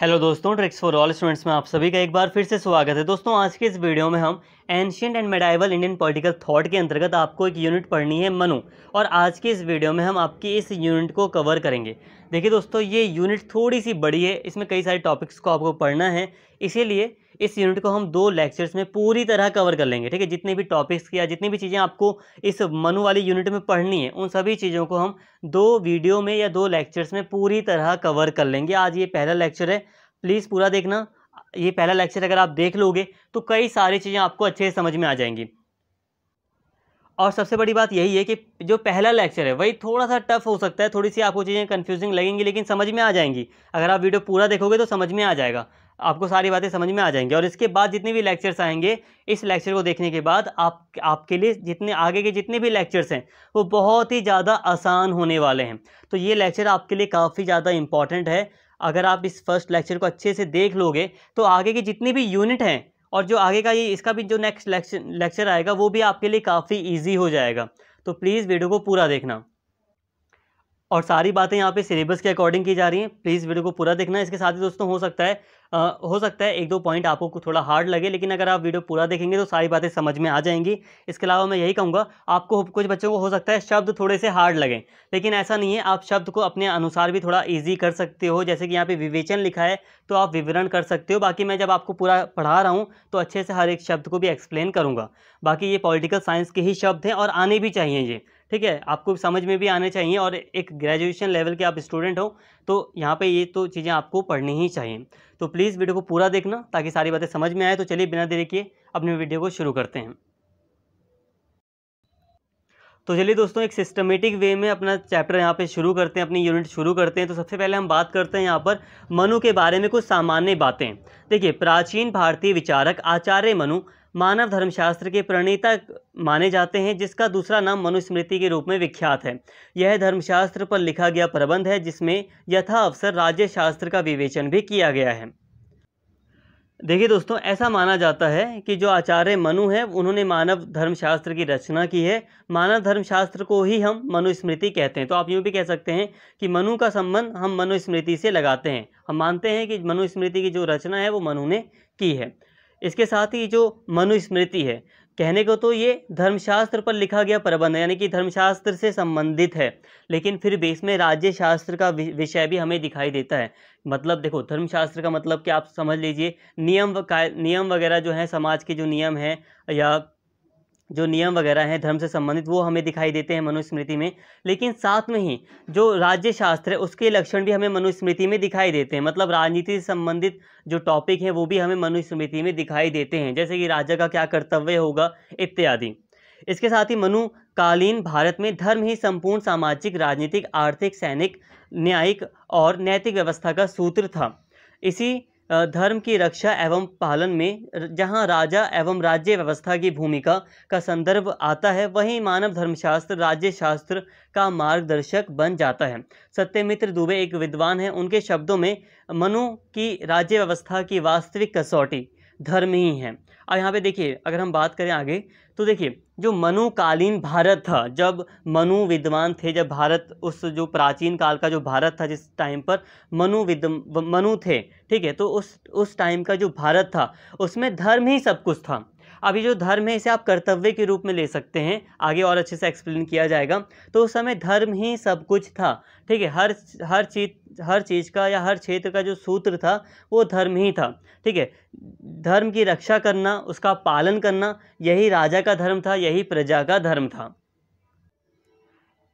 hello दोस्तों tricks for all students में आप सभी का एक बार फिर से स्वागत है दोस्तों आज के इस वीडियो में हम ancient and medieval Indian political thought के अंतर्गत आपको एक यूनिट पढ़नी है मनु और आज के इस वीडियो में हम आपकी इस यूनिट को कवर करेंगे देखिए दोस्तों ये यूनिट थोड़ी सी बड़ी है इसमें कई सारे टॉपिक्स को आपको पढ़ना है इसीलिए इस यूनिट को हम दो लेक्चर्स में पूरी तरह कवर कर लेंगे ठीक है जितने भी टॉपिक्स या जितनी भी चीज़ें आपको इस मनु वाली यूनिट में पढ़नी है उन सभी चीज़ों को हम दो वीडियो में या दो लेक्चर्स में पूरी तरह कवर कर लेंगे आज ये पहला लेक्चर है प्लीज़ पूरा देखना ये पहला लेक्चर अगर आप देख लोगे तो कई सारी चीज़ें आपको अच्छे से समझ में आ जाएंगी और सबसे बड़ी बात यही है कि जो पहला लेक्चर है वही थोड़ा सा टफ हो सकता है थोड़ी सी आपको चीज़ें कन्फ्यूजिंग लगेंगी लेकिन समझ में आ जाएंगी अगर आप वीडियो पूरा देखोगे तो समझ में आ जाएगा आपको सारी बातें समझ में आ जाएंगी और इसके बाद जितने भी लेक्चर्स आएंगे इस लेक्चर को देखने के बाद आप आपके लिए जितने आगे के जितने भी लेक्चर्स हैं वो बहुत ही ज़्यादा आसान होने वाले हैं तो ये लेक्चर आपके लिए काफ़ी ज़्यादा इंपॉर्टेंट है अगर आप इस फर्स्ट लेक्चर को अच्छे से देख लोगे तो आगे के जितने भी यूनिट हैं और जो आगे का ये इसका भी जो नेक्स्ट लेक्चर लेक्चर आएगा वो भी आपके लिए काफ़ी ईजी हो जाएगा तो प्लीज़ वीडियो को पूरा देखना और सारी बातें यहाँ पे सिलेबस के अकॉर्डिंग की जा रही हैं प्लीज़ वीडियो को पूरा देखना इसके साथ ही दोस्तों हो सकता है आ, हो सकता है एक दो पॉइंट आपको थोड़ा हार्ड लगे लेकिन अगर आप वीडियो पूरा देखेंगे तो सारी बातें समझ में आ जाएंगी इसके अलावा मैं यही कहूँगा आपको कुछ बच्चों को हो सकता है शब्द थोड़े से हार्ड लगें लेकिन ऐसा नहीं है आप शब्द को अपने अनुसार भी थोड़ा ईजी कर सकते हो जैसे कि यहाँ पर विवेचन लिखा है तो आप विवरण कर सकते हो बाकी मैं जब आपको पूरा पढ़ा रहा हूँ तो अच्छे से हर एक शब्द को भी एक्सप्लेन करूँगा बाकी ये पॉलिटिकल साइंस के ही शब्द हैं और आने भी चाहिए ये ठीक है आपको समझ में भी आने चाहिए और एक ग्रेजुएशन लेवल के आप स्टूडेंट हो तो यहाँ पे ये तो चीज़ें आपको पढ़नी ही चाहिए तो प्लीज़ वीडियो को पूरा देखना ताकि सारी बातें समझ में आए तो चलिए बिना देरी किए अपने वीडियो को शुरू करते हैं तो चलिए दोस्तों एक सिस्टमेटिक वे में अपना चैप्टर यहाँ पे शुरू करते हैं अपनी यूनिट शुरू करते हैं तो सबसे पहले हम बात करते हैं यहाँ पर मनु के बारे में कुछ सामान्य बातें देखिए प्राचीन भारतीय विचारक आचार्य मनु मानव धर्मशास्त्र के प्रणेता माने जाते हैं जिसका दूसरा नाम मनुस्मृति के रूप में विख्यात है यह धर्मशास्त्र पर लिखा गया प्रबंध है जिसमें यथा अवसर राज्य शास्त्र का विवेचन भी किया गया है देखिए दोस्तों ऐसा माना जाता है कि जो आचार्य मनु हैं उन्होंने मानव धर्मशास्त्र की रचना की है मानव धर्मशास्त्र को ही हम मनुस्मृति कहते हैं तो आप यूँ भी कह सकते हैं कि मनु का संबंध हम मनुस्मृति से लगाते हैं हम मानते हैं कि मनुस्मृति की जो रचना है वो मनु ने की है इसके साथ ही जो मनुस्मृति है कहने को तो ये धर्मशास्त्र पर लिखा गया प्रबंध यानी कि धर्मशास्त्र से संबंधित है लेकिन फिर भी इसमें राज्य शास्त्र का विषय भी हमें दिखाई देता है मतलब देखो धर्मशास्त्र का मतलब कि आप समझ लीजिए नियम नियम वगैरह जो है समाज के जो नियम हैं या जो नियम वगैरह हैं धर्म से संबंधित वो हमें दिखाई देते हैं मनुस्मृति में लेकिन साथ में ही जो राज्य शास्त्र है उसके लक्षण भी हमें मनुस्मृति में दिखाई देते हैं मतलब राजनीति से संबंधित जो टॉपिक हैं वो भी हमें मनुस्मृति में दिखाई देते हैं जैसे कि राजा का क्या कर्तव्य होगा इत्यादि इसके साथ ही मनुकालीन भारत में धर्म ही संपूर्ण सामाजिक राजनीतिक आर्थिक सैनिक न्यायिक और नैतिक व्यवस्था का सूत्र था इसी धर्म की रक्षा एवं पालन में जहां राजा एवं राज्य व्यवस्था की भूमिका का संदर्भ आता है वहीं मानव धर्मशास्त्र राज्य शास्त्र का मार्गदर्शक बन जाता है सत्यमित्र दुबे एक विद्वान हैं उनके शब्दों में मनु की राज्य व्यवस्था की वास्तविक कसौटी धर्म ही है और यहाँ पे देखिए अगर हम बात करें आगे तो देखिए जो मनुकालीन भारत था जब मनु विद्वान थे जब भारत उस जो प्राचीन काल का जो भारत था जिस टाइम पर मनु विद मनु थे ठीक है तो उस उस टाइम का जो भारत था उसमें धर्म ही सब कुछ था अभी जो धर्म है इसे आप कर्तव्य के रूप में ले सकते हैं आगे और अच्छे से एक्सप्लेन किया जाएगा तो उस समय धर्म ही सब कुछ था ठीक है हर हर चीज हर चीज़ का या हर क्षेत्र का जो सूत्र था वो धर्म ही था ठीक है धर्म की रक्षा करना उसका पालन करना यही राजा का धर्म था यही प्रजा का धर्म था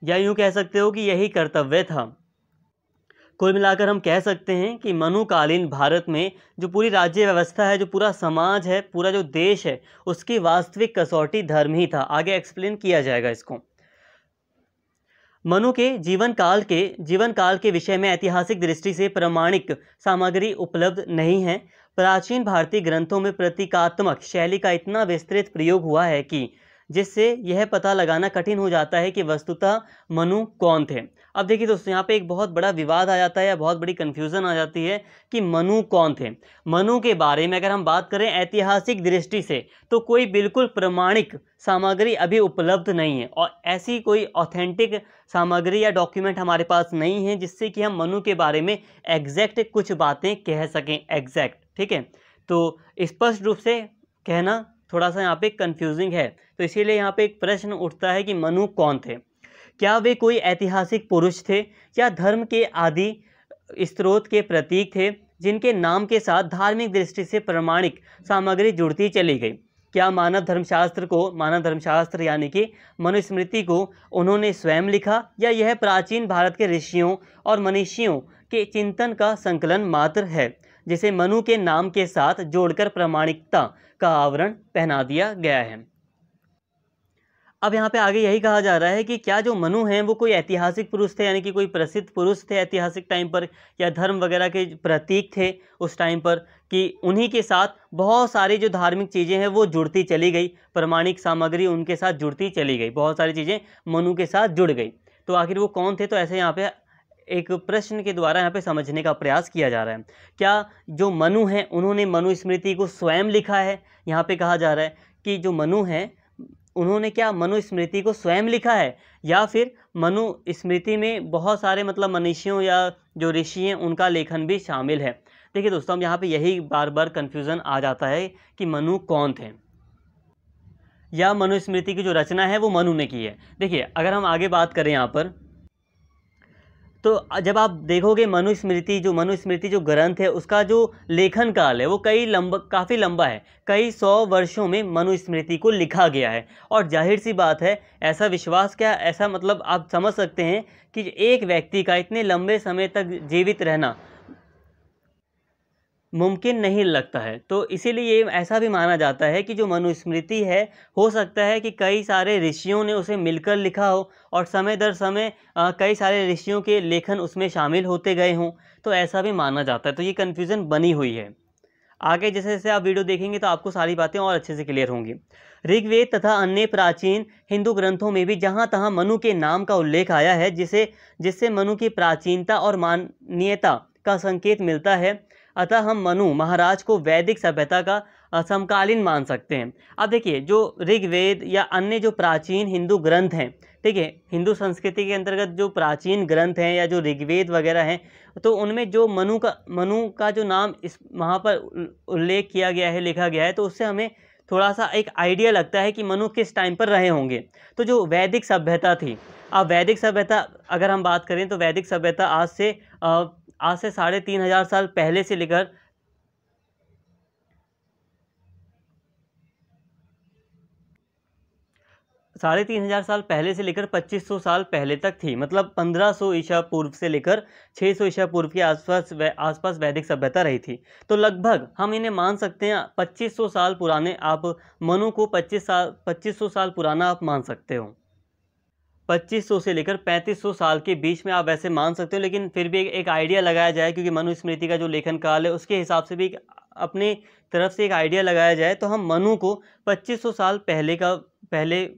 या यूँ कह सकते हो कि यही कर्तव्य था कुल मिलाकर हम कह सकते हैं कि मनुकालीन भारत में जो पूरी राज्य व्यवस्था है जो पूरा समाज है पूरा जो देश है उसकी वास्तविक कसौटी धर्म ही था आगे एक्सप्लेन किया जाएगा इसको मनु के जीवन काल के जीवन काल के विषय में ऐतिहासिक दृष्टि से प्रमाणिक सामग्री उपलब्ध नहीं है प्राचीन भारतीय ग्रंथों में प्रतीकात्मक शैली का इतना विस्तृत प्रयोग हुआ है कि जिससे यह पता लगाना कठिन हो जाता है कि वस्तुतः मनु कौन थे अब देखिए दोस्तों यहाँ पे एक बहुत बड़ा विवाद आ जाता है या बहुत बड़ी कन्फ्यूज़न आ जाती है कि मनु कौन थे मनु के बारे में अगर हम बात करें ऐतिहासिक दृष्टि से तो कोई बिल्कुल प्रमाणिक सामग्री अभी उपलब्ध नहीं है और ऐसी कोई ऑथेंटिक सामग्री या डॉक्यूमेंट हमारे पास नहीं है जिससे कि हम मनु के बारे में एग्जैक्ट कुछ बातें कह सकें एग्जैक्ट ठीक है तो स्पष्ट रूप से कहना थोड़ा सा यहाँ पे कंफ्यूजिंग है तो इसीलिए यहाँ पे एक प्रश्न उठता है कि मनु कौन थे क्या वे कोई ऐतिहासिक पुरुष थे या धर्म के आदि स्त्रोत के प्रतीक थे जिनके नाम के साथ धार्मिक दृष्टि से प्रमाणिक सामग्री जुड़ती चली गई क्या मानव धर्मशास्त्र को मानव धर्मशास्त्र यानी कि मनुस्मृति को उन्होंने स्वयं लिखा या यह प्राचीन भारत के ऋषियों और मनीषियों के चिंतन का संकलन मात्र है जिसे मनु के नाम के साथ जोड़कर प्रमाणिकता का आवरण पहना दिया गया है अब यहाँ पे आगे यही कहा जा रहा है कि क्या जो मनु हैं वो कोई ऐतिहासिक पुरुष थे यानी कि कोई प्रसिद्ध पुरुष थे ऐतिहासिक टाइम पर या धर्म वगैरह के प्रतीक थे उस टाइम पर कि उन्हीं के साथ बहुत सारी जो धार्मिक चीज़ें हैं वो जुड़ती चली गई प्रमाणिक सामग्री उनके साथ जुड़ती चली गई बहुत सारी चीज़ें मनु के साथ जुड़ गई तो आखिर वो कौन थे तो ऐसे यहाँ पर एक प्रश्न के द्वारा यहाँ पे समझने का प्रयास किया जा रहा है क्या जो मनु हैं उन्होंने मनुस्मृति को स्वयं लिखा है यहाँ पे कहा जा रहा है कि जो मनु हैं उन्होंने क्या मनुस्मृति को स्वयं लिखा है या फिर मनुस्मृति में बहुत सारे मतलब मनीषियों या जो ऋषि हैं उनका लेखन भी शामिल है देखिए दोस्तों हम यहाँ पे यही बार बार कन्फ्यूज़न आ जाता है कि मनु कौन थे या मनुस्मृति की जो रचना है वो मनु ने की है देखिए अगर हम आगे बात करें यहाँ पर तो जब आप देखोगे मनुस्मृति जो मनुस्मृति जो ग्रंथ है उसका जो लेखन काल है वो कई लंबा काफ़ी लंबा है कई सौ वर्षों में मनुस्मृति को लिखा गया है और जाहिर सी बात है ऐसा विश्वास क्या ऐसा मतलब आप समझ सकते हैं कि एक व्यक्ति का इतने लंबे समय तक जीवित रहना मुमकिन नहीं लगता है तो इसीलिए ये ऐसा भी माना जाता है कि जो मनुस्मृति है हो सकता है कि कई सारे ऋषियों ने उसे मिलकर लिखा हो और समय दर समय कई सारे ऋषियों के लेखन उसमें शामिल होते गए हों तो ऐसा भी माना जाता है तो ये कन्फ्यूज़न बनी हुई है आगे जैसे जैसे आप वीडियो देखेंगे तो आपको सारी बातें और अच्छे से क्लियर होंगी ऋग्वेद तथा अन्य प्राचीन हिंदू ग्रंथों में भी जहाँ तहाँ मनु के नाम का उल्लेख आया है जिसे जिससे मनु की प्राचीनता और माननीयता का संकेत मिलता है अतः हम मनु महाराज को वैदिक सभ्यता का समकालीन मान सकते हैं अब देखिए जो ऋग्वेद या अन्य जो प्राचीन हिंदू ग्रंथ हैं ठीक है हिंदू संस्कृति के अंतर्गत जो प्राचीन ग्रंथ हैं या जो ऋग्वेद वगैरह हैं तो उनमें जो मनु का मनु का जो नाम इस वहाँ पर उल्लेख किया गया है लिखा गया है तो उससे हमें थोड़ा सा एक आइडिया लगता है कि मनु किस टाइम पर रहे होंगे तो जो वैदिक सभ्यता थी अब वैदिक सभ्यता अगर हम बात करें तो वैदिक सभ्यता आज से आज से साढ़े तीन हज़ार साल पहले से लेकर साढ़े तीन हज़ार साल पहले से लेकर पच्चीस सौ साल पहले तक थी मतलब पंद्रह सौ ईसा पूर्व से लेकर छह सौ ईसा पूर्व के आसपास आसपास वैदिक सभ्यता रही थी तो लगभग हम इन्हें मान सकते हैं पच्चीस सौ साल पुराने आप मनु को पच्चीस साल पच्चीस सौ साल पुराना आप मान सकते हो 2500 से लेकर 3500 साल के बीच में आप वैसे मान सकते हो लेकिन फिर भी एक आइडिया लगाया जाए क्योंकि मनुस्मृति का जो लेखन काल है उसके हिसाब से भी अपने तरफ से एक आइडिया लगाया जाए तो हम मनु को 2500 साल पहले का पहले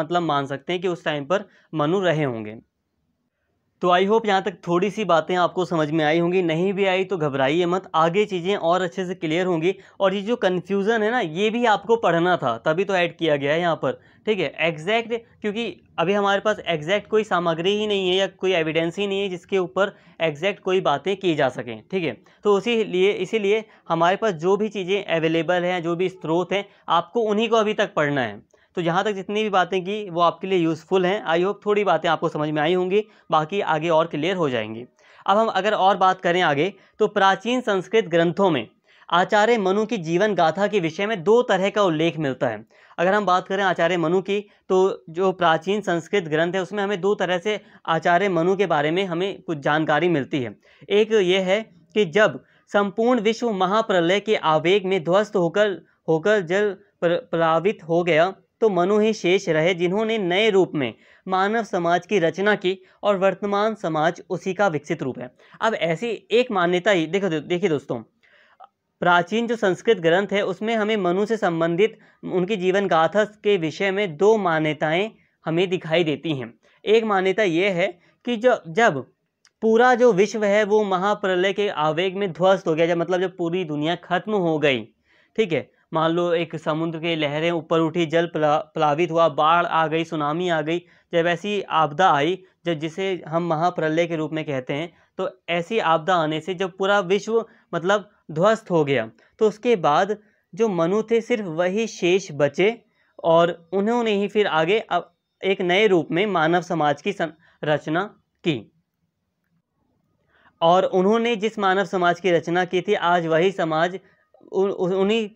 मतलब मान सकते हैं कि उस टाइम पर मनु रहे होंगे तो आई होप यहाँ तक थोड़ी सी बातें आपको समझ में आई होंगी नहीं भी आई तो घबराइए मत आगे चीज़ें और अच्छे से क्लियर होंगी और ये जो कन्फ्यूज़न है ना ये भी आपको पढ़ना था तभी तो ऐड किया गया है यहाँ पर ठीक है एग्जैक्ट क्योंकि अभी हमारे पास एग्जैक्ट कोई सामग्री ही नहीं है या कोई एविडेंस ही नहीं है जिसके ऊपर एग्जैक्ट कोई बातें की जा सकें ठीक है तो उसी लिए इसीलिए हमारे पास जो भी चीज़ें अवेलेबल हैं जो भी स्रोत हैं आपको उन्हीं को अभी तक पढ़ना है तो जहाँ तक जितनी भी बातें की वो आपके लिए यूज़फुल हैं आई होप थोड़ी बातें आपको समझ में आई होंगी बाकी आगे और क्लियर हो जाएंगी अब हम अगर और बात करें आगे तो प्राचीन संस्कृत ग्रंथों में आचार्य मनु की जीवन गाथा के विषय में दो तरह का उल्लेख मिलता है अगर हम बात करें आचार्य मनु की तो जो प्राचीन संस्कृत ग्रंथ है उसमें हमें दो तरह से आचार्य मनु के बारे में हमें कुछ जानकारी मिलती है एक ये है कि जब संपूर्ण विश्व महाप्रलय के आवेग में ध्वस्त होकर होकर जल प्लावित हो गया तो मनु ही शेष रहे जिन्होंने नए रूप में मानव समाज की रचना की और वर्तमान समाज उसी का विकसित रूप है अब ऐसी एक मान्यता ही देखो देखिए दोस्तों प्राचीन जो संस्कृत ग्रंथ है उसमें हमें मनु से संबंधित उनकी जीवन गाथा के विषय में दो मान्यताएं हमें दिखाई देती हैं एक मान्यता ये है कि जो जब पूरा जो विश्व है वो महाप्रलय के आवेग में ध्वस्त हो गया जब मतलब जब पूरी दुनिया खत्म हो गई ठीक है मान लो एक समुद्र की लहरें ऊपर उठी जल प्लावित हुआ बाढ़ आ गई सुनामी आ गई जब ऐसी आपदा आई जब जिसे हम महाप्रलय के रूप में कहते हैं तो ऐसी आपदा आने से जब पूरा विश्व मतलब ध्वस्त हो गया तो उसके बाद जो मनु थे सिर्फ वही शेष बचे और उन्होंने ही फिर आगे एक नए रूप में मानव समाज की रचना की और उन्होंने जिस मानव समाज की रचना की थी आज वही समाज उन्हीं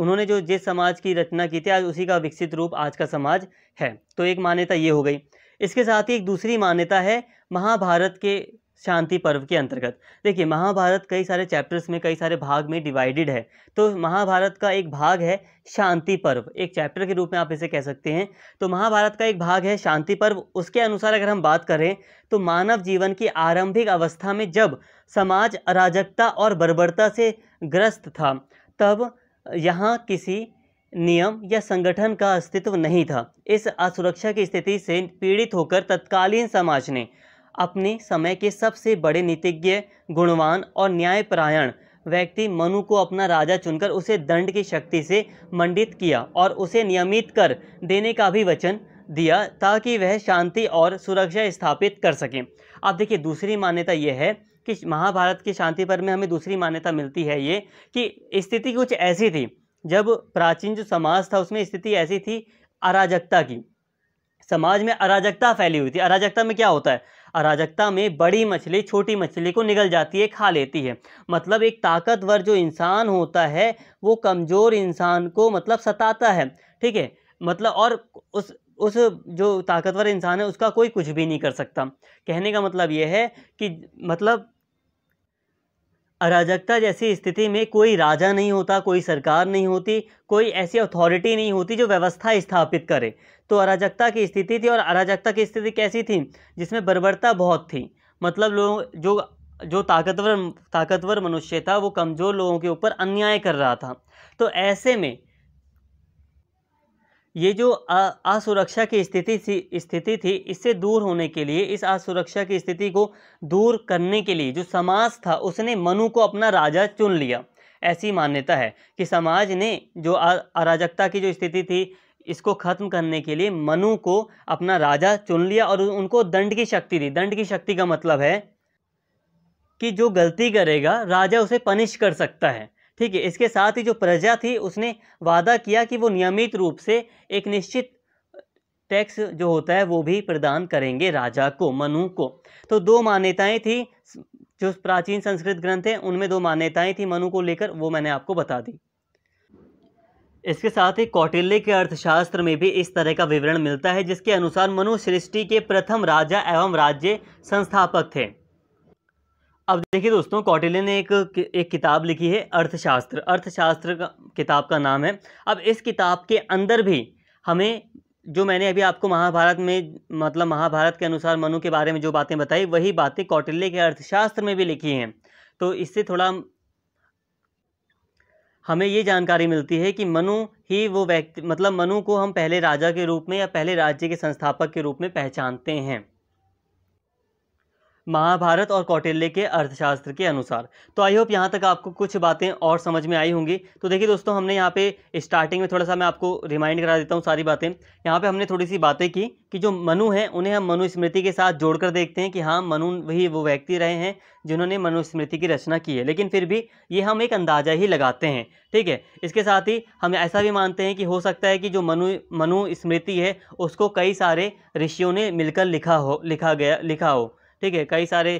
उन्होंने जो जिस समाज की रचना की थी आज उसी का विकसित रूप आज का समाज है तो एक मान्यता ये हो गई इसके साथ ही एक दूसरी मान्यता है महाभारत के शांति पर्व के अंतर्गत देखिए महाभारत कई सारे चैप्टर्स में कई सारे भाग में डिवाइडेड है तो महाभारत का एक भाग है शांति पर्व एक चैप्टर के रूप में आप इसे कह सकते हैं तो महाभारत का एक भाग है शांति पर्व उसके अनुसार अगर हम बात करें तो मानव जीवन की आरंभिक अवस्था में जब समाज अराजकता और बर्बरता से ग्रस्त था तब यहाँ किसी नियम या संगठन का अस्तित्व नहीं था इस असुरक्षा की स्थिति से पीड़ित होकर तत्कालीन समाज ने अपने समय के सबसे बड़े नीतिज्ञ गुणवान और न्यायपरायण व्यक्ति मनु को अपना राजा चुनकर उसे दंड की शक्ति से मंडित किया और उसे नियमित कर देने का भी वचन दिया ताकि वह शांति और सुरक्षा स्थापित कर सकें अब देखिए दूसरी मान्यता यह है कि महाभारत की शांति पर्व में हमें दूसरी मान्यता मिलती है ये कि स्थिति कुछ ऐसी थी जब प्राचीन जो समाज था उसमें स्थिति ऐसी थी अराजकता की समाज में अराजकता फैली हुई थी अराजकता में क्या होता है अराजकता में बड़ी मछली छोटी मछली को निगल जाती है खा लेती है मतलब एक ताकतवर जो इंसान होता है वो कमज़ोर इंसान को मतलब सताता है ठीक है मतलब और उस उस जो ताकतवर इंसान है उसका कोई कुछ भी नहीं कर सकता कहने का मतलब ये है कि मतलब अराजकता जैसी स्थिति में कोई राजा नहीं होता कोई सरकार नहीं होती कोई ऐसी अथॉरिटी नहीं होती जो व्यवस्था स्थापित करे तो अराजकता की स्थिति थी और अराजकता की स्थिति कैसी थी जिसमें बर्बरता बहुत थी मतलब लोग जो जो ताकतवर ताकतवर मनुष्य था वो कमज़ोर लोगों के ऊपर अन्याय कर रहा था तो ऐसे में ये जो असुरक्षा की स्थिति थी स्थिति थी इससे दूर होने के लिए इस असुरक्षा की स्थिति को दूर करने के लिए जो समाज था उसने मनु को अपना राजा चुन लिया ऐसी मान्यता है कि समाज ने जो अराजकता की जो स्थिति थी इसको खत्म करने के लिए मनु को अपना राजा चुन लिया और उनको दंड की शक्ति दी दंड की शक्ति का मतलब है कि जो गलती करेगा राजा उसे पनिश कर सकता है ठीक है इसके साथ ही जो प्रजा थी उसने वादा किया कि वो नियमित रूप से एक निश्चित टैक्स जो होता है वो भी प्रदान करेंगे राजा को मनु को तो दो मान्यताएं थी जो प्राचीन संस्कृत ग्रंथ हैं उनमें दो मान्यताएं थी मनु को लेकर वो मैंने आपको बता दी इसके साथ ही कौटिल्य के अर्थशास्त्र में भी इस तरह का विवरण मिलता है जिसके अनुसार मनु सृष्टि के प्रथम राजा एवं राज्य संस्थापक थे अब देखिए दोस्तों कौटिल्य ने एक एक किताब लिखी है अर्थशास्त्र अर्थशास्त्र का किताब का नाम है अब इस किताब के अंदर भी हमें जो मैंने अभी आपको महाभारत में मतलब महाभारत के अनुसार मनु के बारे में जो बातें बताई वही बातें कौटिल्य के अर्थशास्त्र में भी लिखी हैं तो इससे थोड़ा हमें ये जानकारी मिलती है कि मनु ही वो व्यक्ति मतलब मनु को हम पहले राजा के रूप में या पहले राज्य के संस्थापक के रूप में पहचानते हैं महाभारत और कौटिल्य के अर्थशास्त्र के अनुसार तो आई होप यहाँ तक आपको कुछ बातें और समझ में आई होंगी तो देखिए दोस्तों हमने यहाँ पे स्टार्टिंग में थोड़ा सा मैं आपको रिमाइंड करा देता हूँ सारी बातें यहाँ पे हमने थोड़ी सी बातें की कि जो मनु हैं उन्हें हम मनुस्मृति के साथ जोड़कर देखते हैं कि हाँ मनु वही वो व्यक्ति रहे हैं जिन्होंने मनुस्मृति की रचना की है लेकिन फिर भी ये हम एक अंदाज़ा ही लगाते हैं ठीक है इसके साथ ही हम ऐसा भी मानते हैं कि हो सकता है कि जो मनु मनुस्मृति है उसको कई सारे ऋषियों ने मिलकर लिखा हो लिखा गया लिखा हो ठीक है कई सारे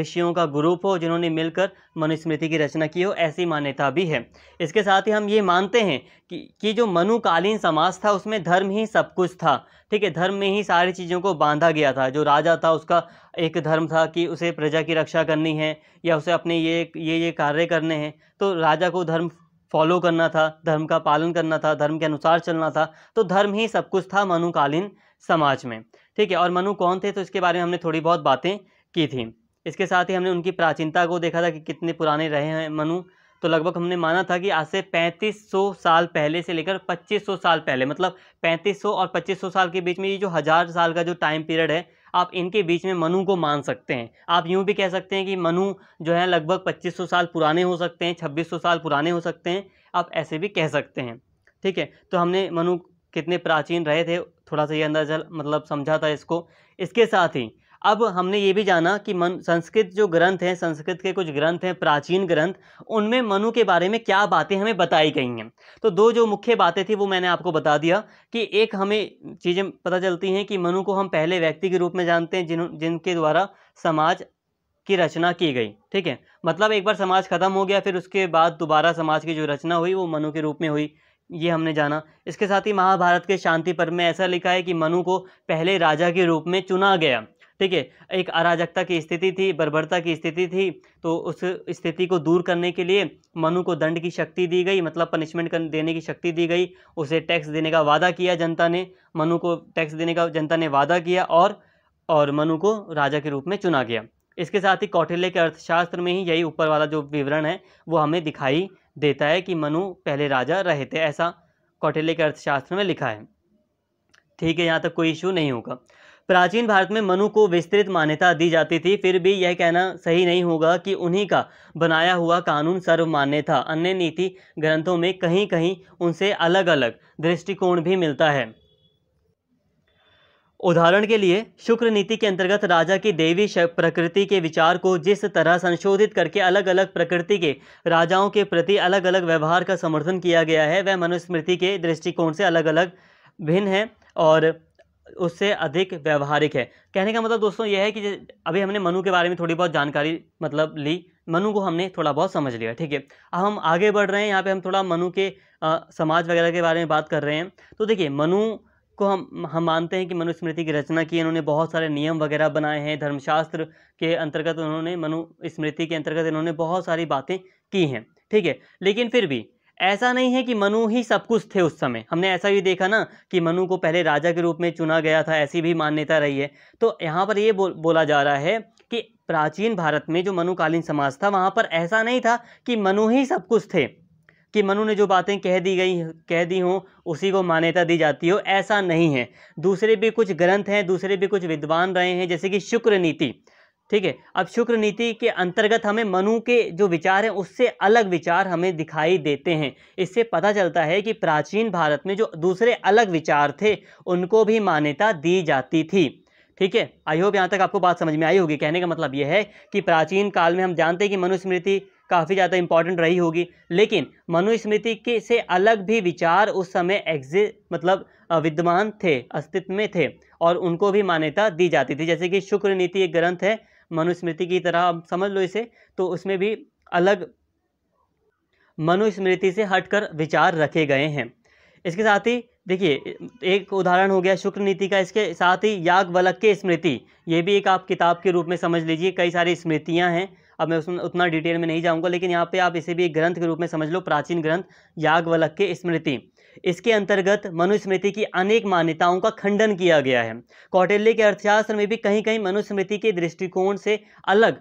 ऋषियों का ग्रुप हो जिन्होंने मिलकर मनुस्मृति की रचना की हो ऐसी मान्यता भी है इसके साथ ही हम ये मानते हैं कि कि जो मनुकालीन समाज था उसमें धर्म ही सब कुछ था ठीक है धर्म में ही सारी चीज़ों को बांधा गया था जो राजा था उसका एक धर्म था कि उसे प्रजा की रक्षा करनी है या उसे अपने ये ये ये कार्य करने हैं तो राजा को धर्म फॉलो करना था धर्म का पालन करना था धर्म के अनुसार चलना था तो धर्म ही सब कुछ था मनुकालीन समाज में ठीक है और मनु कौन थे तो इसके बारे में हमने थोड़ी बहुत बातें की थी इसके साथ ही हमने उनकी प्राचीनता को देखा था कि कितने पुराने रहे हैं मनु तो लगभग हमने माना था कि आज से 3500 साल पहले से लेकर 2500 साल पहले मतलब 3500 और 2500 साल के बीच में ये जो हज़ार साल का जो टाइम पीरियड है आप इनके बीच में मनु को मान सकते हैं आप यूँ भी कह सकते हैं कि मनु जो है लगभग 2500 साल पुराने हो सकते हैं 2600 साल पुराने हो सकते हैं आप ऐसे भी कह सकते हैं ठीक है तो हमने मनु कितने प्राचीन रहे थे थोड़ा सा ये अंदाजा मतलब समझा था इसको इसके साथ ही अब हमने ये भी जाना कि मन संस्कृत जो ग्रंथ हैं संस्कृत के कुछ ग्रंथ हैं प्राचीन ग्रंथ उनमें मनु के बारे में क्या बातें हमें बताई गई हैं तो दो जो मुख्य बातें थी वो मैंने आपको बता दिया कि एक हमें चीज़ें पता चलती हैं कि मनु को हम पहले व्यक्ति के रूप में जानते हैं जिन जिनके द्वारा समाज की रचना की गई ठीक है मतलब एक बार समाज खत्म हो गया फिर उसके बाद दोबारा समाज की जो रचना हुई वो मनु के रूप में हुई ये हमने जाना इसके साथ ही महाभारत के शांति पर्व में ऐसा लिखा है कि मनु को पहले राजा के रूप में चुना गया ठीक है एक अराजकता की स्थिति थी बर्बरता की स्थिति थी तो उस स्थिति को दूर करने के लिए मनु को दंड की शक्ति दी गई मतलब पनिशमेंट देने की शक्ति दी गई उसे टैक्स देने का वादा किया जनता ने मनु को टैक्स देने का जनता ने वादा किया और और मनु को राजा के रूप में चुना गया इसके साथ ही कौटिल्य के अर्थशास्त्र में ही यही ऊपर वाला जो विवरण है वो हमें दिखाई देता है कि मनु पहले राजा रहे थे ऐसा कौटिल्य के अर्थशास्त्र में लिखा है ठीक है यहाँ तक कोई इशू नहीं होगा प्राचीन भारत में मनु को विस्तृत मान्यता दी जाती थी फिर भी यह कहना सही नहीं होगा कि उन्हीं का बनाया हुआ कानून सर्वमान्य था अन्य नीति ग्रंथों में कहीं कहीं उनसे अलग अलग दृष्टिकोण भी मिलता है उदाहरण के लिए शुक्र नीति के अंतर्गत राजा की देवी प्रकृति के विचार को जिस तरह संशोधित करके अलग अलग प्रकृति के राजाओं के प्रति अलग अलग व्यवहार का समर्थन किया गया है वह मनुस्मृति के दृष्टिकोण से अलग अलग भिन्न है और उससे अधिक व्यवहारिक है कहने का मतलब दोस्तों यह है कि अभी हमने मनु के बारे में थोड़ी बहुत जानकारी मतलब ली मनु को हमने थोड़ा बहुत समझ लिया ठीक है अब हम आगे बढ़ रहे हैं यहाँ पे हम थोड़ा मनु के आ, समाज वगैरह के बारे में बात कर रहे हैं तो देखिए मनु को हम हम मानते हैं कि मनुस्मृति की रचना की इन्होंने बहुत सारे नियम वगैरह बनाए हैं धर्मशास्त्र के अंतर्गत उन्होंने मनुस्मृति के अंतर्गत इन्होंने बहुत सारी बातें की हैं ठीक है लेकिन फिर भी ऐसा नहीं है कि मनु ही सब कुछ थे उस समय हमने ऐसा भी देखा ना कि मनु को पहले राजा के रूप में चुना गया था ऐसी भी मान्यता रही है तो यहाँ पर ये बो, बोला जा रहा है कि प्राचीन भारत में जो मनुकालीन समाज था वहाँ पर ऐसा नहीं था कि मनु ही सब कुछ थे कि मनु ने जो बातें कह दी गई कह दी हों उसी को मान्यता दी जाती हो ऐसा नहीं है दूसरे भी कुछ ग्रंथ हैं दूसरे भी कुछ विद्वान रहे हैं जैसे कि शुक्र नीति ठीक है अब शुक्र नीति के अंतर्गत हमें मनु के जो विचार हैं उससे अलग विचार हमें दिखाई देते हैं इससे पता चलता है कि प्राचीन भारत में जो दूसरे अलग विचार थे उनको भी मान्यता दी जाती थी ठीक है आई होप यहाँ तक आपको बात समझ में आई होगी कहने का मतलब यह है कि प्राचीन काल में हम जानते हैं कि मनुस्मृति काफ़ी ज़्यादा इंपॉर्टेंट रही होगी लेकिन मनुस्मृति के से अलग भी विचार उस समय एग्जि मतलब विद्यमान थे अस्तित्व में थे और उनको भी मान्यता दी जाती थी जैसे कि शुक्र नीति एक ग्रंथ है मनुस्मृति की तरह आप समझ लो इसे तो उसमें भी अलग मनुस्मृति से हटकर विचार रखे गए हैं इसके साथ ही देखिए एक उदाहरण हो गया शुक्र नीति का इसके साथ ही याग वलक के स्मृति ये भी एक आप किताब के रूप में समझ लीजिए कई सारी स्मृतियाँ हैं अब मैं उसमें उतना डिटेल में नहीं जाऊँगा लेकिन यहाँ पर आप इसे भी एक ग्रंथ के रूप में समझ लो प्राचीन ग्रंथ यागवलक के स्मृति इसके अंतर्गत मनुस्मृति की अनेक मान्यताओं का खंडन किया गया है कौटिल्य के अर्थशास्त्र में भी कहीं कहीं मनुस्मृति के दृष्टिकोण से अलग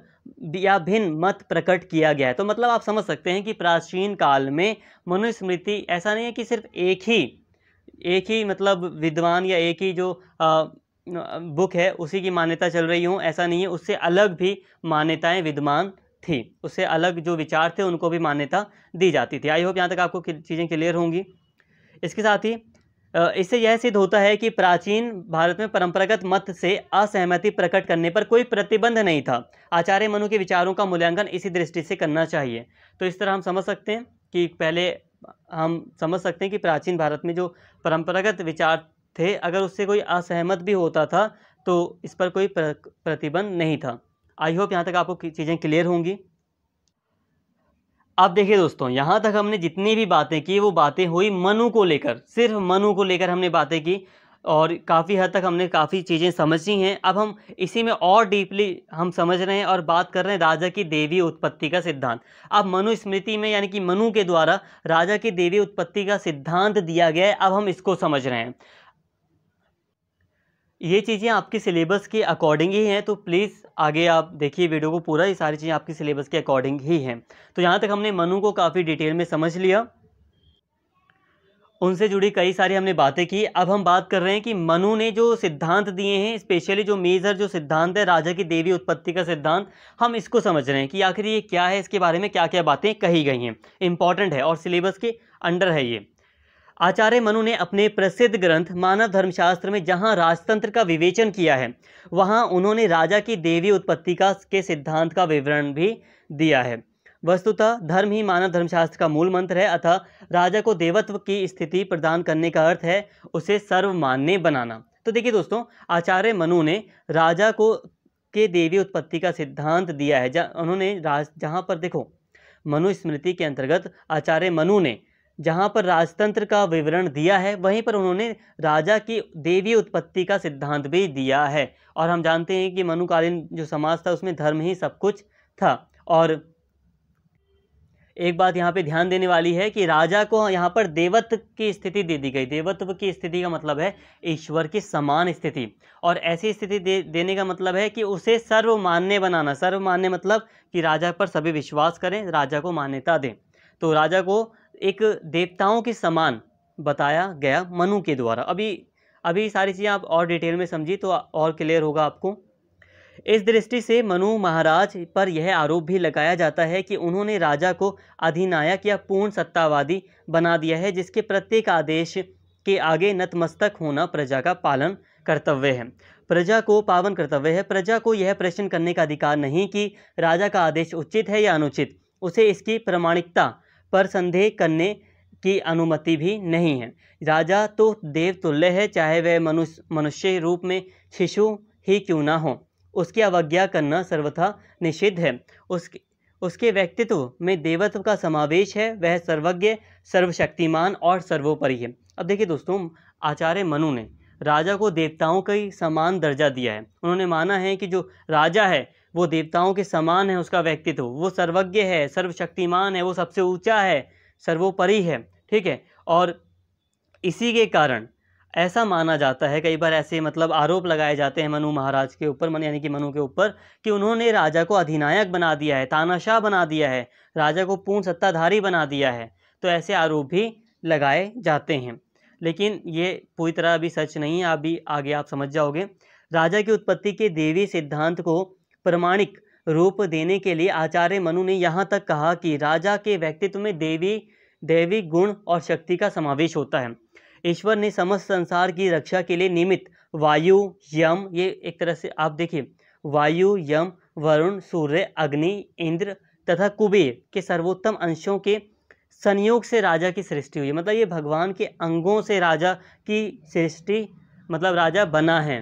या भिन्न मत प्रकट किया गया है तो मतलब आप समझ सकते हैं कि प्राचीन काल में मनुस्मृति ऐसा नहीं है कि सिर्फ एक ही एक ही मतलब विद्वान या एक ही जो आ, बुक है उसी की मान्यता चल रही हूँ ऐसा नहीं है उससे अलग भी मान्यताएं विद्यमान थी उससे अलग जो विचार थे उनको भी मान्यता दी जाती थी आई होप यहाँ तक आपको चीज़ें क्लियर होंगी इसके साथ ही इससे यह सिद्ध होता है कि प्राचीन भारत में परंपरागत मत से असहमति प्रकट करने पर कोई प्रतिबंध नहीं था आचार्य मनु के विचारों का मूल्यांकन इसी दृष्टि से करना चाहिए तो इस तरह हम समझ सकते हैं कि पहले हम समझ सकते हैं कि प्राचीन भारत में जो परंपरागत विचार थे अगर उससे कोई असहमत भी होता था तो इस पर कोई प्रतिबंध नहीं था आई होप यहाँ तक आपको चीज़ें क्लियर होंगी अब देखिए दोस्तों यहाँ तक हमने जितनी भी बातें की वो बातें हुई मनु को लेकर सिर्फ मनु को लेकर हमने बातें की और काफ़ी हद तक हमने काफ़ी चीज़ें समझी हैं अब हम इसी में और डीपली हम समझ रहे हैं और बात कर रहे हैं राजा की देवी उत्पत्ति का सिद्धांत अब मनु स्मृति में यानी कि मनु के द्वारा राजा की देवी उत्पत्ति का सिद्धांत दिया गया है अब हम इसको समझ रहे हैं ये चीज़ें आपके सिलेबस के अकॉर्डिंग ही हैं तो प्लीज़ आगे आप देखिए वीडियो को पूरा ये सारी चीज़ें आपके सिलेबस के अकॉर्डिंग ही हैं तो यहाँ तक हमने मनु को काफ़ी डिटेल में समझ लिया उनसे जुड़ी कई सारी हमने बातें की अब हम बात कर रहे हैं कि मनु ने जो सिद्धांत दिए हैं स्पेशली जो मेजर जो सिद्धांत है राजा की देवी उत्पत्ति का सिद्धांत हम इसको समझ रहे हैं कि आखिर ये क्या है इसके बारे में क्या क्या बातें कही गई हैं इंपॉर्टेंट है और सिलेबस के अंडर है ये आचार्य मनु ने अपने प्रसिद्ध ग्रंथ मानव धर्मशास्त्र में जहां राजतंत्र का विवेचन किया है वहां उन्होंने राजा की देवी उत्पत्ति का के सिद्धांत का विवरण भी दिया है वस्तुतः धर्म ही मानव धर्मशास्त्र का मूल मंत्र है अतः राजा को देवत्व की स्थिति प्रदान करने का अर्थ है उसे सर्वमान्य बनाना तो देखिए दोस्तों आचार्य मनु ने राजा को के देवी उत्पत्ति का सिद्धांत दिया है जहाँ उन्होंने राज जहाँ पर देखो मनुस्मृति के अंतर्गत आचार्य मनु ने जहाँ पर राजतंत्र का विवरण दिया है वहीं पर उन्होंने राजा की देवी उत्पत्ति का सिद्धांत भी दिया है और हम जानते हैं कि मनुकालीन जो समाज था उसमें धर्म ही सब कुछ था और एक बात यहाँ पे ध्यान देने वाली है कि राजा को यहाँ पर देवत्व की स्थिति दे दी गई देवत्व की स्थिति का मतलब है ईश्वर की समान स्थिति और ऐसी स्थिति दे देने का मतलब है कि उसे सर्वमान्य बनाना सर्वमान्य मतलब कि राजा पर सभी विश्वास करें राजा को मान्यता दें तो राजा को एक देवताओं के समान बताया गया मनु के द्वारा अभी अभी सारी चीज़ें आप और डिटेल में समझिए तो और क्लियर होगा आपको इस दृष्टि से मनु महाराज पर यह आरोप भी लगाया जाता है कि उन्होंने राजा को अधिनायक या पूर्ण सत्तावादी बना दिया है जिसके प्रत्येक आदेश के आगे नतमस्तक होना प्रजा का पालन कर्तव्य है प्रजा को पावन कर्तव्य है प्रजा को यह प्रश्न करने का अधिकार नहीं कि राजा का आदेश उचित है या अनुचित उसे इसकी प्रमाणिकता पर संदेह करने की अनुमति भी नहीं है राजा तो देव तुल्य तो है चाहे वह मनुष्य मनुष्य रूप में शिशु ही क्यों ना हो उसकी अवज्ञा करना सर्वथा निषिद्ध है उसके उसके व्यक्तित्व में देवत्व का समावेश है वह सर्वज्ञ सर्वशक्तिमान और सर्वोपरि है अब देखिए दोस्तों आचार्य मनु ने राजा को देवताओं का ही समान दर्जा दिया है उन्होंने माना है कि जो राजा है वो देवताओं के समान है उसका व्यक्तित्व वो सर्वज्ञ है सर्वशक्तिमान है वो सबसे ऊंचा है सर्वोपरि है ठीक है और इसी के कारण ऐसा माना जाता है कई बार ऐसे मतलब आरोप लगाए जाते हैं मनु महाराज के ऊपर मन यानी कि मनु के ऊपर कि उन्होंने राजा को अधिनायक बना दिया है तानाशाह बना दिया है राजा को पूर्ण सत्ताधारी बना दिया है तो ऐसे आरोप भी लगाए जाते हैं लेकिन ये पूरी तरह अभी सच नहीं है अभी आगे आप समझ जाओगे राजा की उत्पत्ति के देवी सिद्धांत को प्रमाणिक रूप देने के लिए आचार्य मनु ने यहाँ तक कहा कि राजा के व्यक्तित्व में देवी दैविक गुण और शक्ति का समावेश होता है ईश्वर ने समस्त संसार की रक्षा के लिए निमित्त वायु यम ये एक तरह से आप देखिए वायु यम वरुण सूर्य अग्नि इंद्र तथा कुबेर के सर्वोत्तम अंशों के संयोग से राजा की सृष्टि हुई मतलब ये भगवान के अंगों से राजा की सृष्टि मतलब राजा बना है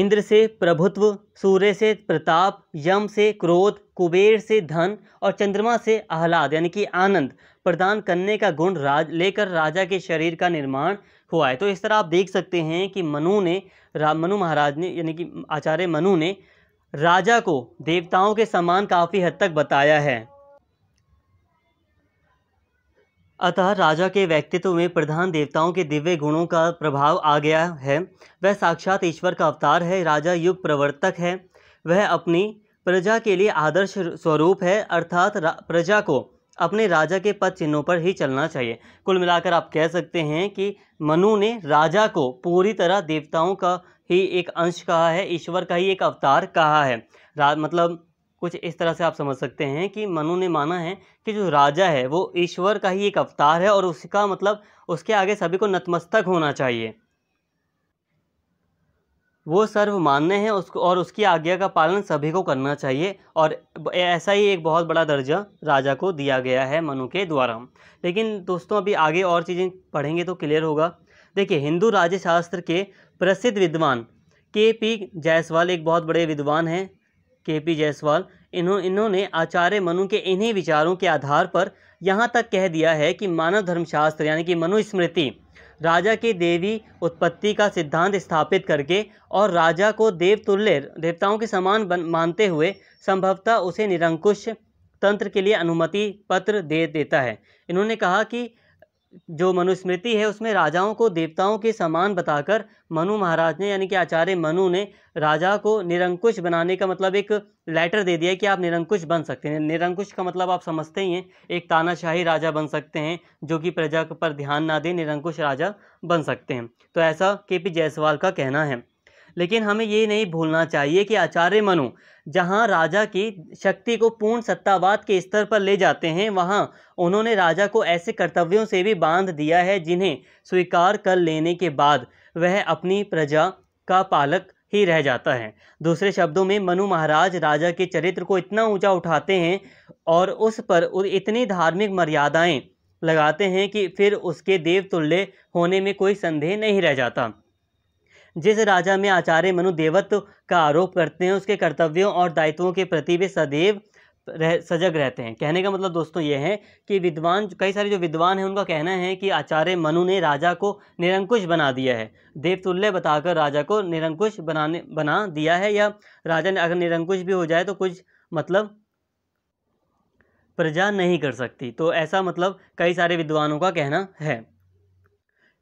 इंद्र से प्रभुत्व सूर्य से प्रताप यम से क्रोध कुबेर से धन और चंद्रमा से आह्लाद यानी कि आनंद प्रदान करने का गुण राज लेकर राजा के शरीर का निर्माण हुआ है तो इस तरह आप देख सकते हैं कि मनु ने मनु महाराज ने यानी कि आचार्य मनु ने राजा को देवताओं के समान काफ़ी हद तक बताया है अतः राजा के व्यक्तित्व में प्रधान देवताओं के दिव्य गुणों का प्रभाव आ गया है वह साक्षात ईश्वर का अवतार है राजा युग प्रवर्तक है वह अपनी प्रजा के लिए आदर्श स्वरूप है अर्थात प्रजा को अपने राजा के पद चिन्हों पर ही चलना चाहिए कुल मिलाकर आप कह सकते हैं कि मनु ने राजा को पूरी तरह देवताओं का ही एक अंश कहा है ईश्वर का ही एक अवतार कहा है मतलब कुछ इस तरह से आप समझ सकते हैं कि मनु ने माना है कि जो राजा है वो ईश्वर का ही एक अवतार है और उसका मतलब उसके आगे सभी को नतमस्तक होना चाहिए वो सर्व मान्य है उसको और उसकी आज्ञा का पालन सभी को करना चाहिए और ऐसा ही एक बहुत बड़ा दर्जा राजा को दिया गया है मनु के द्वारा लेकिन दोस्तों अभी आगे और चीज़ें पढ़ेंगे तो क्लियर होगा देखिए हिंदू राज्य शास्त्र के प्रसिद्ध विद्वान के पी जायसवाल एक बहुत बड़े विद्वान हैं के पी जायसवाल इन्हों इन्होंने आचार्य मनु के इन्हीं विचारों के आधार पर यहाँ तक कह दिया है कि मानव धर्मशास्त्र यानी कि मनुस्मृति राजा की देवी उत्पत्ति का सिद्धांत स्थापित करके और राजा को देवतुल्य देवताओं के समान मानते हुए संभवतः उसे निरंकुश तंत्र के लिए अनुमति पत्र दे देता है इन्होंने कहा कि जो मनुस्मृति है उसमें राजाओं को देवताओं के समान बताकर मनु महाराज ने यानी कि आचार्य मनु ने राजा को निरंकुश बनाने का मतलब एक लेटर दे दिया कि आप निरंकुश बन सकते हैं निरंकुश का मतलब आप समझते ही हैं एक तानाशाही राजा बन सकते हैं जो कि प्रजा पर ध्यान ना दे निरंकुश राजा बन सकते हैं तो ऐसा के पी जायसवाल का कहना है लेकिन हमें ये नहीं भूलना चाहिए कि आचार्य मनु जहाँ राजा की शक्ति को पूर्ण सत्तावाद के स्तर पर ले जाते हैं वहाँ उन्होंने राजा को ऐसे कर्तव्यों से भी बांध दिया है जिन्हें स्वीकार कर लेने के बाद वह अपनी प्रजा का पालक ही रह जाता है दूसरे शब्दों में मनु महाराज राजा के चरित्र को इतना ऊंचा उठाते हैं और उस पर इतनी धार्मिक मर्यादाएं लगाते हैं कि फिर उसके देवतुल्य होने में कोई संदेह नहीं रह जाता जिस राजा में आचार्य मनु देवत्व का आरोप करते हैं उसके कर्तव्यों और दायित्वों के प्रति वे सदैव रह सजग रहते हैं कहने का मतलब दोस्तों ये है कि विद्वान कई सारे जो विद्वान हैं उनका कहना है कि आचार्य मनु ने राजा को निरंकुश बना दिया है देवतुल्य बताकर राजा को निरंकुश बनाने बना दिया है या राजा ने अगर निरंकुश भी हो जाए तो कुछ मतलब प्रजा नहीं कर सकती तो ऐसा मतलब कई सारे विद्वानों का कहना है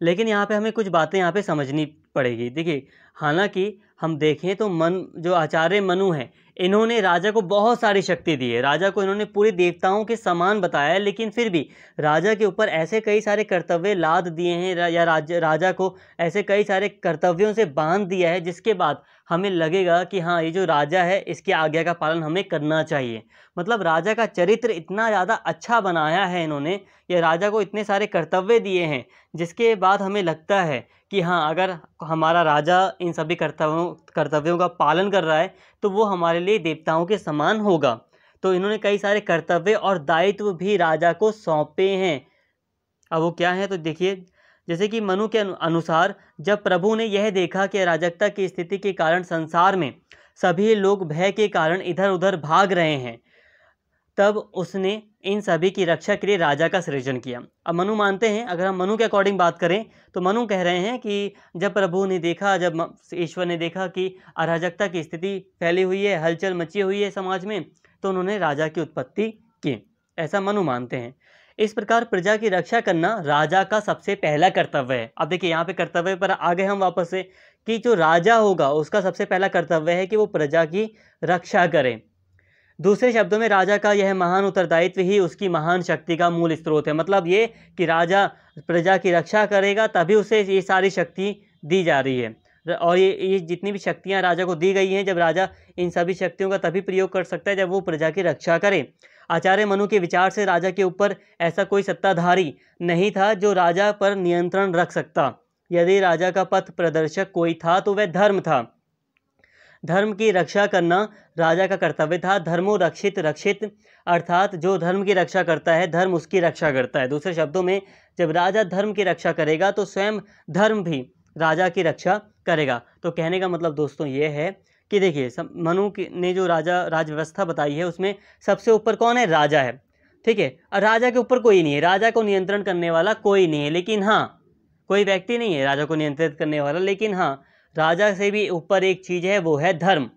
लेकिन यहाँ पे हमें कुछ बातें यहाँ पे समझनी पड़ेगी देखिए हालांकि हम देखें तो मन जो आचार्य मनु हैं इन्होंने राजा को बहुत सारी शक्ति दी है राजा को इन्होंने पूरे देवताओं के समान बताया है लेकिन फिर भी राजा के ऊपर ऐसे कई सारे कर्तव्य लाद दिए हैं या राज, राजा को ऐसे कई सारे कर्तव्यों से बांध दिया है जिसके बाद हमें लगेगा कि हाँ ये जो राजा है इसकी आज्ञा का पालन हमें करना चाहिए मतलब राजा का चरित्र इतना ज़्यादा अच्छा बनाया है इन्होंने या राजा को इतने सारे कर्तव्य दिए हैं जिसके बाद हमें लगता है कि हाँ अगर हमारा राजा इन सभी कर्तव्यों कर्तव्यों का पालन कर रहा है तो वो हमारे लिए देवताओं के समान होगा तो इन्होंने कई सारे कर्तव्य और दायित्व भी राजा को सौंपे हैं अब वो क्या है तो देखिए जैसे कि मनु के अनुसार जब प्रभु ने यह देखा कि अराजकता की स्थिति के कारण संसार में सभी लोग भय के कारण इधर उधर भाग रहे हैं तब उसने इन सभी की रक्षा के लिए राजा का सृजन किया अब मनु मानते हैं अगर हम मनु के अकॉर्डिंग बात करें तो मनु कह रहे हैं कि जब प्रभु ने देखा जब ईश्वर ने देखा कि अराजकता की स्थिति फैली हुई है हलचल मची हुई है समाज में तो उन्होंने राजा की उत्पत्ति की ऐसा मनु मानते हैं इस प्रकार प्रजा की रक्षा करना राजा का सबसे पहला कर्तव्य है अब देखिए यहाँ पे कर्तव्य पर आ गए हम वापस से कि जो राजा होगा उसका सबसे पहला कर्तव्य है कि वो प्रजा की रक्षा करें दूसरे शब्दों में राजा का यह महान उत्तरदायित्व ही उसकी महान शक्ति का मूल स्रोत है मतलब ये कि राजा प्रजा की रक्षा करेगा तभी उसे ये सारी शक्ति दी जा रही है और ये ये जितनी भी शक्तियाँ राजा को दी गई हैं जब राजा इन सभी शक्तियों का तभी प्रयोग कर सकता है जब वो प्रजा की रक्षा करे आचार्य मनु के विचार से राजा के ऊपर ऐसा कोई सत्ताधारी नहीं था जो राजा पर नियंत्रण रख सकता यदि राजा का पथ प्रदर्शक कोई था तो वह धर्म था धर्म की रक्षा करना राजा का कर्तव्य था धर्मो रक्षित रक्षित अर्थात जो धर्म की रक्षा करता है धर्म उसकी रक्षा करता है दूसरे शब्दों में जब राजा धर्म की रक्षा करेगा तो स्वयं धर्म भी राजा की रक्षा करेगा तो कहने का मतलब दोस्तों ये है कि देखिए मनु ने जो राजा राज व्यवस्था बताई है उसमें सबसे ऊपर कौन है राजा है ठीक है और राजा के ऊपर कोई नहीं है राजा को नियंत्रण करने वाला कोई नहीं है लेकिन हाँ कोई व्यक्ति नहीं है राजा को नियंत्रित करने वाला लेकिन हाँ राजा से भी ऊपर एक चीज़ है वो है धर्म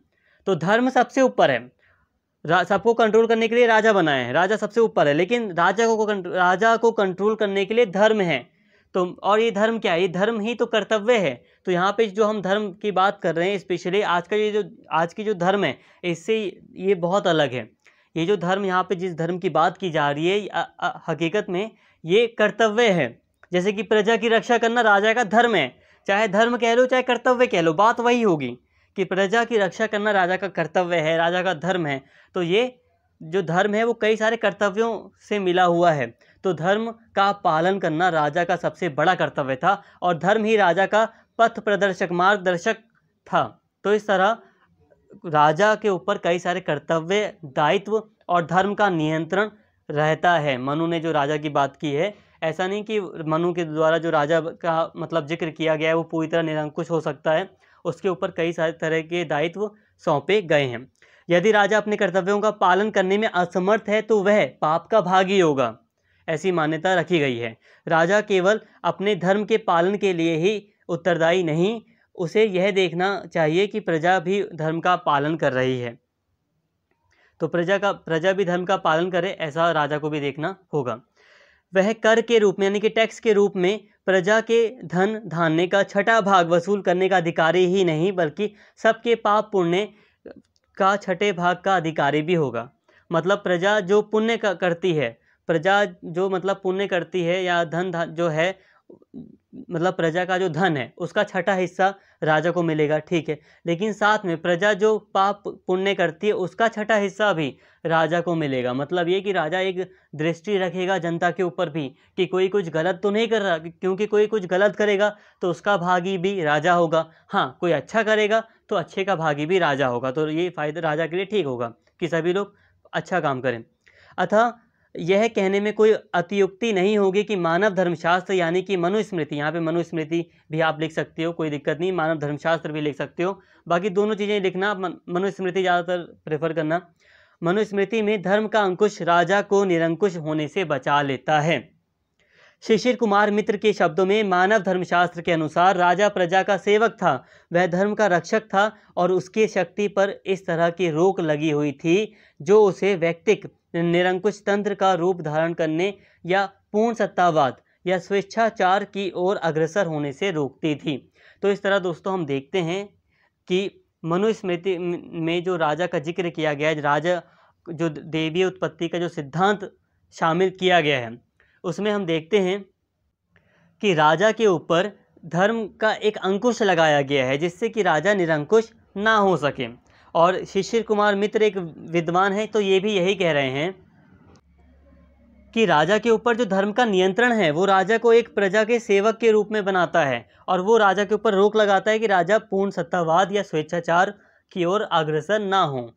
तो धर्म सबसे ऊपर है सबको कंट्रोल करने के लिए राजा बनाए हैं राजा सबसे ऊपर है लेकिन राजा को राजा को कंट्रोल करने के लिए धर्म है तो और ये धर्म क्या है ये धर्म ही तो कर्तव्य है तो यहाँ पे जो हम धर्म की बात कर रहे हैं स्पेशली आज का ये जो आज की जो धर्म है इससे ये बहुत अलग है ये जो धर्म यहाँ पे जिस धर्म की बात की जा रही है हकीकत में ये कर्तव्य है जैसे कि प्रजा की रक्षा करना राजा का धर्म है चाहे धर्म कह लो चाहे कर्तव्य कह लो बात वही होगी कि प्रजा की रक्षा करना राजा का कर्तव्य है राजा का धर्म है तो ये जो धर्म है वो कई सारे कर्तव्यों से मिला हुआ है तो धर्म का पालन करना राजा का सबसे बड़ा कर्तव्य था और धर्म ही राजा का पथ प्रदर्शक मार्गदर्शक था तो इस तरह राजा के ऊपर कई सारे कर्तव्य दायित्व और धर्म का नियंत्रण रहता है मनु ने जो राजा की बात की है ऐसा नहीं कि मनु के द्वारा जो राजा का मतलब जिक्र किया गया है वो पूरी तरह निरंकुश हो सकता है उसके ऊपर कई सारे तरह के दायित्व सौंपे गए हैं यदि राजा अपने कर्तव्यों का पालन करने में असमर्थ है तो वह पाप का भागी होगा ऐसी मान्यता रखी गई है राजा केवल अपने धर्म के पालन के लिए ही उत्तरदायी नहीं उसे यह देखना चाहिए कि प्रजा भी धर्म का पालन कर रही है तो प्रजा का प्रजा भी धर्म का पालन करे ऐसा राजा को भी देखना होगा वह कर के रूप में यानी कि टैक्स के रूप में प्रजा के धन धान्य का छठा भाग वसूल करने का अधिकारी ही नहीं बल्कि सबके पाप पुण्य का छठे भाग का अधिकारी भी होगा मतलब प्रजा जो पुण्य करती है प्रजा जो मतलब पुण्य करती है या धन जो है मतलब प्रजा का जो धन है उसका छठा हिस्सा राजा को मिलेगा ठीक है लेकिन साथ में प्रजा जो पाप पुण्य करती है उसका छठा हिस्सा भी राजा को मिलेगा मतलब ये कि राजा एक दृष्टि रखेगा जनता के ऊपर भी कि कोई कुछ गलत तो नहीं कर रहा क्योंकि कोई कुछ गलत करेगा तो उसका भागी भी राजा होगा हाँ कोई अच्छा करेगा तो अच्छे का भागी भी राजा होगा तो ये फायदा राजा के लिए ठीक होगा कि सभी लोग अच्छा काम करें अतः यह कहने में कोई अतियुक्ति नहीं होगी कि मानव धर्मशास्त्र यानी कि मनुस्मृति यहाँ पे मनुस्मृति भी आप लिख सकते हो कोई दिक्कत नहीं मानव धर्मशास्त्र भी लिख सकते हो बाकी दोनों चीज़ें लिखना मनुस्मृति ज़्यादातर प्रेफर करना मनुस्मृति में धर्म का अंकुश राजा को निरंकुश होने से बचा लेता है शिशिर कुमार मित्र के शब्दों में मानव धर्मशास्त्र के अनुसार राजा प्रजा का सेवक था वह धर्म का रक्षक था और उसकी शक्ति पर इस तरह की रोक लगी हुई थी जो उसे व्यक्तिक निरंकुश तंत्र का रूप धारण करने या पूर्ण सत्तावाद या स्वेच्छाचार की ओर अग्रसर होने से रोकती थी तो इस तरह दोस्तों हम देखते हैं कि मनुस्मृति में जो राजा का जिक्र किया गया है राजा जो देवी उत्पत्ति का जो सिद्धांत शामिल किया गया है उसमें हम देखते हैं कि राजा के ऊपर धर्म का एक अंकुश लगाया गया है जिससे कि राजा निरंकुश ना हो सके और शिशिर कुमार मित्र एक विद्वान हैं तो ये भी यही कह रहे हैं कि राजा के ऊपर जो धर्म का नियंत्रण है वो राजा को एक प्रजा के सेवक के रूप में बनाता है और वो राजा के ऊपर रोक लगाता है कि राजा पूर्ण सत्तावाद या स्वेच्छाचार की ओर अग्रसर ना हों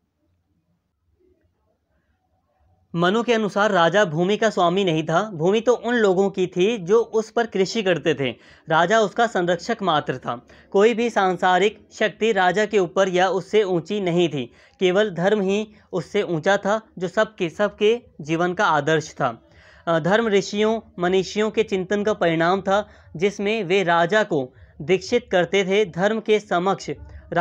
मनु के अनुसार राजा भूमि का स्वामी नहीं था भूमि तो उन लोगों की थी जो उस पर कृषि करते थे राजा उसका संरक्षक मात्र था कोई भी सांसारिक शक्ति राजा के ऊपर या उससे ऊंची नहीं थी केवल धर्म ही उससे ऊंचा था जो सबके सबके जीवन का आदर्श था धर्म ऋषियों मनीषियों के चिंतन का परिणाम था जिसमें वे राजा को दीक्षित करते थे धर्म के समक्ष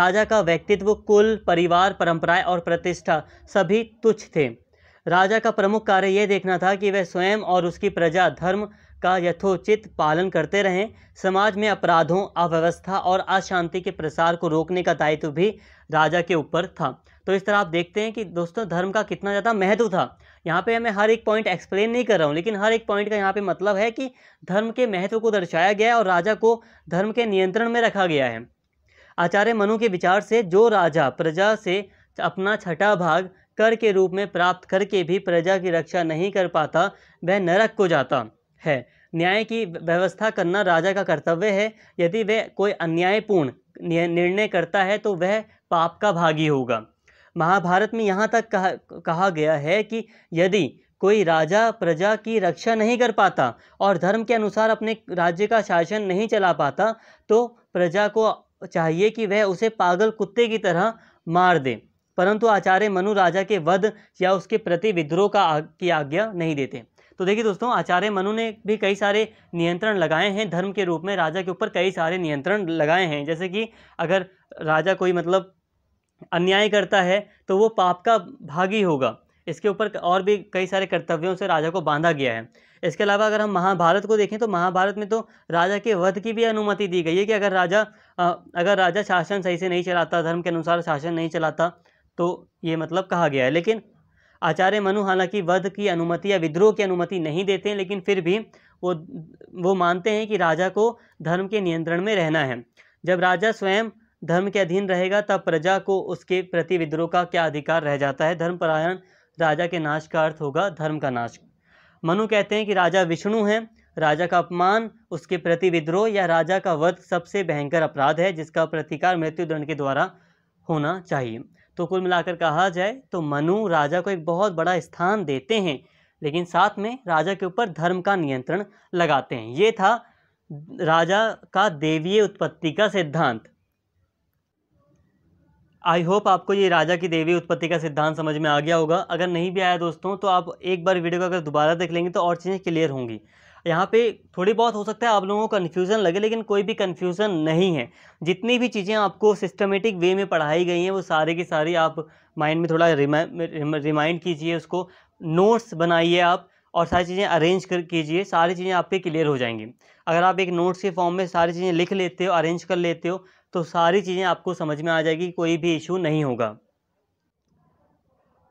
राजा का व्यक्तित्व कुल परिवार परंपराएं और प्रतिष्ठा सभी तुच्छ थे राजा का प्रमुख कार्य यह देखना था कि वह स्वयं और उसकी प्रजा धर्म का यथोचित पालन करते रहें समाज में अपराधों अव्यवस्था और अशांति के प्रसार को रोकने का दायित्व भी राजा के ऊपर था तो इस तरह आप देखते हैं कि दोस्तों धर्म का कितना ज़्यादा महत्व था यहाँ पे मैं हर एक पॉइंट एक्सप्लेन नहीं कर रहा हूँ लेकिन हर एक पॉइंट का यहाँ पे मतलब है कि धर्म के महत्व को दर्शाया गया है और राजा को धर्म के नियंत्रण में रखा गया है आचार्य मनु के विचार से जो राजा प्रजा से अपना छठा भाग कर के रूप में प्राप्त करके भी प्रजा की रक्षा नहीं कर पाता वह नरक को जाता है न्याय की व्यवस्था करना राजा का कर्तव्य है यदि वह कोई अन्यायपूर्ण निर्णय करता है तो वह पाप का भागी होगा महाभारत में यहाँ तक कहा कहा गया है कि यदि कोई राजा प्रजा की रक्षा नहीं कर पाता और धर्म के अनुसार अपने राज्य का शासन नहीं चला पाता तो प्रजा को चाहिए कि वह उसे पागल कुत्ते की तरह मार दे परंतु आचार्य मनु राजा के वध या उसके प्रति विद्रोह का आग, की आज्ञा नहीं देते तो देखिए दोस्तों आचार्य मनु ने भी कई सारे नियंत्रण लगाए हैं धर्म के रूप में राजा के ऊपर कई सारे नियंत्रण लगाए हैं जैसे कि अगर राजा कोई मतलब अन्याय करता है तो वो पाप का भागी होगा इसके ऊपर और भी कई सारे कर्तव्यों से राजा को बांधा गया है इसके अलावा अगर हम महाभारत को देखें तो महाभारत में तो राजा के वध की भी अनुमति दी गई है कि अगर राजा अगर राजा शासन सही से नहीं चलाता धर्म के अनुसार शासन नहीं चलाता तो ये मतलब कहा गया है लेकिन आचार्य मनु हालांकि वध की अनुमति या विद्रोह की अनुमति नहीं देते हैं लेकिन फिर भी वो वो मानते हैं कि राजा को धर्म के नियंत्रण में रहना है जब राजा स्वयं धर्म के अधीन रहेगा तब प्रजा को उसके प्रति विद्रोह का क्या अधिकार रह जाता है धर्मपरायण राजा के नाश का अर्थ होगा धर्म का नाश मनु कहते हैं कि राजा विष्णु हैं राजा का अपमान उसके प्रति विद्रोह या राजा का वध सबसे भयंकर अपराध है जिसका प्रतिकार मृत्युदंड के द्वारा होना चाहिए तो कुल मिलाकर कहा जाए तो मनु राजा को एक बहुत बड़ा स्थान देते हैं लेकिन साथ में राजा के ऊपर धर्म का नियंत्रण लगाते हैं ये था राजा का देवीय उत्पत्ति का सिद्धांत आई होप आपको ये राजा की देवी उत्पत्ति का सिद्धांत समझ में आ गया होगा अगर नहीं भी आया दोस्तों तो आप एक बार वीडियो को अगर दोबारा देख लेंगे तो और चीज़ें क्लियर होंगी यहाँ पे थोड़ी बहुत हो सकता है आप लोगों को कन्फ्यूज़न लगे लेकिन कोई भी कन्फ्यूज़न नहीं है जितनी भी चीज़ें आपको सिस्टमेटिक वे में पढ़ाई गई हैं वो सारे की सारी आप माइंड में थोड़ा रिमाइंड कीजिए उसको नोट्स बनाइए आप और सारी चीज़ें अरेंज कर कीजिए सारी चीज़ें आपके क्लियर हो जाएंगी अगर आप एक नोट्स के फॉर्म में सारी चीज़ें लिख लेते हो अरेंज कर लेते हो तो सारी चीज़ें आपको समझ में आ जाएगी कोई भी इशू नहीं होगा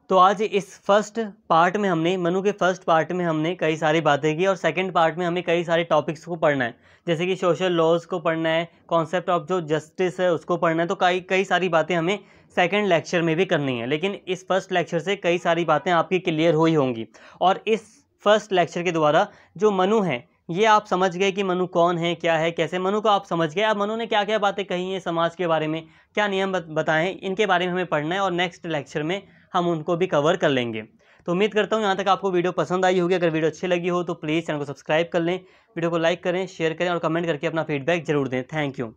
तो आज इस फर्स्ट पार्ट में हमने मनु के फर्स्ट पार्ट में हमने कई सारी बातें की और सेकंड पार्ट में हमें कई सारे टॉपिक्स को पढ़ना है जैसे कि सोशल लॉज को पढ़ना है कॉन्सेप्ट ऑफ जो जस्टिस है उसको पढ़ना है तो कई कई सारी बातें हमें सेकंड लेक्चर में भी करनी है लेकिन इस फर्स्ट लेक्चर से कई सारी बातें आपकी क्लियर हुई होंगी और इस फर्स्ट लेक्चर के द्वारा जो मनु हैं ये आप समझ गए कि मनु कौन है क्या है कैसे मनु को आप समझ गए अब मनु ने क्या क्या बातें कही हैं समाज के बारे में क्या नियम बताएं इनके बारे में हमें पढ़ना है और नेक्स्ट लेक्चर में हम उनको भी कवर कर लेंगे तो उम्मीद करता हूँ यहाँ तक आपको वीडियो पसंद आई होगी अगर वीडियो अच्छी लगी हो तो प्लीज़ चैनल को सब्सक्राइब कर लें वीडियो को लाइक करें शेयर करें और कमेंट करके अपना फीडबैक जरूर दें थैंक यू